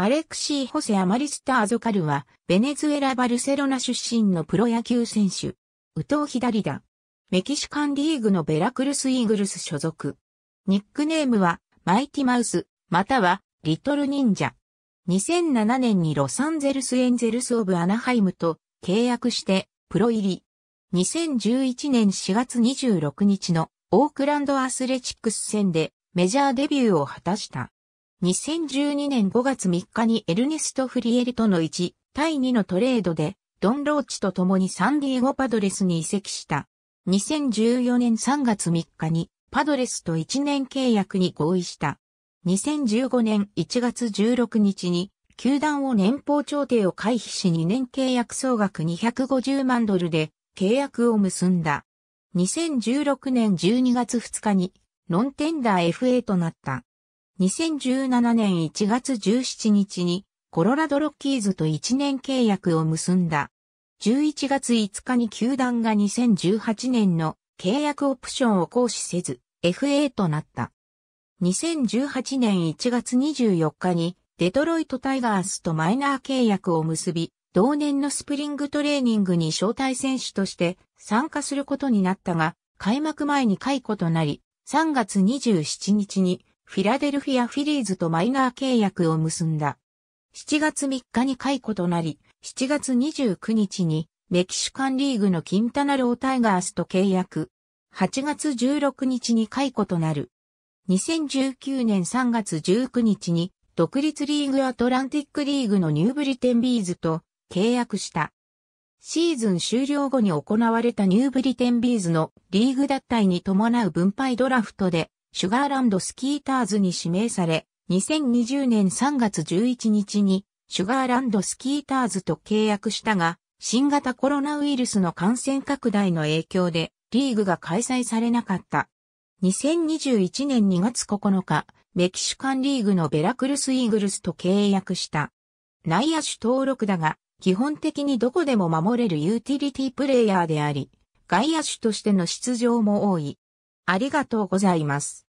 アレクシー・ホセ・アマリスタ・アゾカルは、ベネズエラ・バルセロナ出身のプロ野球選手。右投左打。メキシカンリーグのベラクルス・イーグルス所属。ニックネームは、マイティマウス、または、リトル・忍者。2007年にロサンゼルス・エンゼルス・オブ・アナハイムと契約して、プロ入り。2011年4月26日のオークランドアスレチックス戦でメジャーデビューを果たした。2012年5月3日にエルネスト・フリエルとの1対2のトレードで、ドン・ローチと共にサンディエゴ・パドレスに移籍した。2014年3月3日に、パドレスと1年契約に合意した。2015年1月16日に、球団を年俸調停を回避し2年契約総額250万ドルで契約を結んだ。2016年12月2日に、ノンテンダー FA となった。2017年1月17日にコロラドロッキーズと1年契約を結んだ。11月5日に球団が2018年の契約オプションを行使せず FA となった。2018年1月24日にデトロイトタイガースとマイナー契約を結び、同年のスプリングトレーニングに招待選手として参加することになったが、開幕前に解雇となり、3月27日にフィラデルフィアフィリーズとマイナー契約を結んだ。7月3日に解雇となり、7月29日にメキシカンリーグのキンタナロータイガースと契約。8月16日に解雇となる。2019年3月19日に独立リーグアトランティックリーグのニューブリテンビーズと契約した。シーズン終了後に行われたニューブリテンビーズのリーグ脱退に伴う分配ドラフトでシュガーランドスキーターズに指名され、2020年3月11日にシュガーランドスキーターズと契約したが、新型コロナウイルスの感染拡大の影響でリーグが開催されなかった。2021年2月9日、メキシカンリーグのベラクルスイーグルスと契約した。内野手登録だが、基本的にどこでも守れるユーティリティプレイヤーであり、外野手としての出場も多い。ありがとうございます。